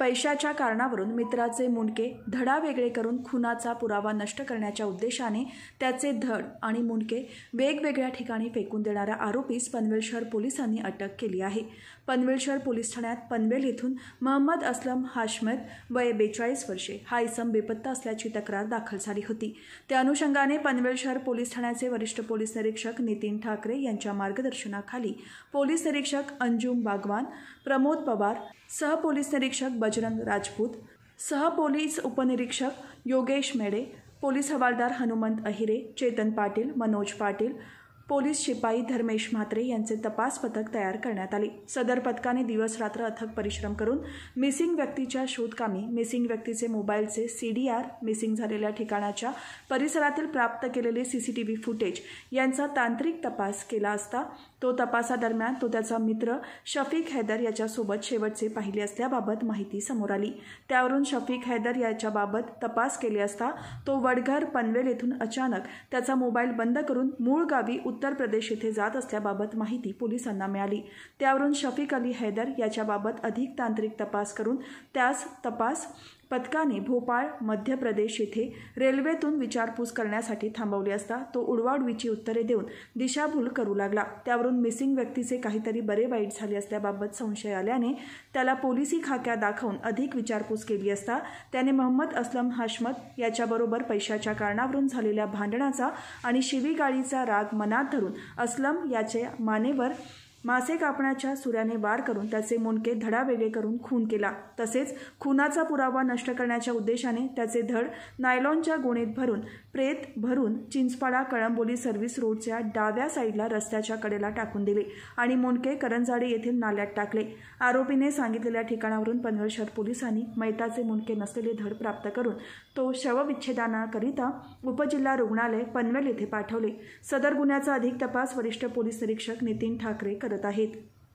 पैशाच्या कारणावरून मित्राचे मुंडके धडा वेगळे करून खुनाचा पुरावा नष्ट करण्याच्या उद्देशाने त्याचे धड आणि मुंडके वेगवेगळ्या ठिकाणी फेकून देणारा आरोपीस पनवेल शहर पोलिसांनी अटक केली आहे पनवेल शहर पोलीस ठाण्यात पनवेल येथून महम्मद असलम हाशमत वय बेचाळीस वर्षे हा इसम बेपत्ता असल्याची तक्रार दाखल झाली होती त्या अनुषंगाने पनवेल शहर पोलीस ठाण्याचे वरिष्ठ पोलीस निरीक्षक नितीन ठाकरे यांच्या मार्गदर्शनाखाली पोलीस निरीक्षक अंजुम बागवान प्रमोद पवार सहपोलीस निरीक्षक बजरंग राजपूत सहपोलीस उपनिरीक्षक योगेश मेडे पोलीस हवालदार हनुमंत अहिरे चेतन पाटील मनोज पाटील पोलीस शिपाई धर्मेश म्हात्रे यांचे तपास पथक तयार करण्यात आले सदर पथकाने दिवस रात्र अथक परिश्रम करून मिसिंग व्यक्तीच्या शोधकामी मिसिंग व्यक्तीचे मोबाईलचे सीडीआर मिसिंग झालेल्या ठिकाणाच्या परिसरातील प्राप्त केलेले सीसीटीव्ही फुटेज यांचा तांत्रिक तपास केला असता तो तपासादरम्यान तो त्याचा मित्र शफीक हैदर याच्यासोबत शेवटचे पाहिले असल्याबाबत माहिती समोर आली त्यावरून शफीक हैदर याच्याबाबत तपास केले असता तो वडघर पनवेल येथून अचानक त्याचा मोबाईल बंद करून मूळ गावी उत्तर प्रदेश येथे जात असल्याबाबत माहिती पोलिसांना मिळाली त्यावरून शफिक अली हैदर याच्याबाबत अधिक तांत्रिक तपास करून त्यास तपास पथकाने भोपाळ मध्य प्रदेश येथे रेल्वेतून विचारपूस करण्यासाठी थांबवली असता तो उडवाडवीची उत्तरे देऊन दिशाभूल करू लागला त्यावरून मिसिंग व्यक्तीचे काहीतरी बरे वाईट झाले असल्याबाबत संशय आल्याने त्याला पोलिसी खाक्या दाखवून अधिक विचारपूस केली असता त्याने मोहम्मद असलम हाशमत याच्याबरोबर पैशाच्या कारणावरून झालेल्या भांडणाचा आणि गाडीचा राग मनात धरून असलम याचे मानेवर मासे कापण्याच्या सुऱ्याने वार करून त्याचे मुंडके धडावेगळे करून खून केला तसेच खुनाचा पुरावा नष्ट करण्याच्या उद्देशाने त्याचे धड नायलॉनच्या गोणीत भरून प्रेत भरून चिंचपाडा कळंबोली सर्व्हिस रोडच्या डाव्या साईडला रस्त्याच्या कडेला टाकून दिले आणि मुंडके करंजाडी येथील नाल्यात टाकले आरोपीने सांगितलेल्या ठिकाणावरून पनवेल शहर पोलिसांनी मैताचे मुंडके नसलेले धड प्राप्त करून तो शवविच्छेदनाकरिता उपजिल्हा रुग्णालय पनवेल येथे पाठवले सदर गुन्ह्याचा अधिक तपास वरिष्ठ पोलीस निरीक्षक नितीन ठाकरे करत आहेत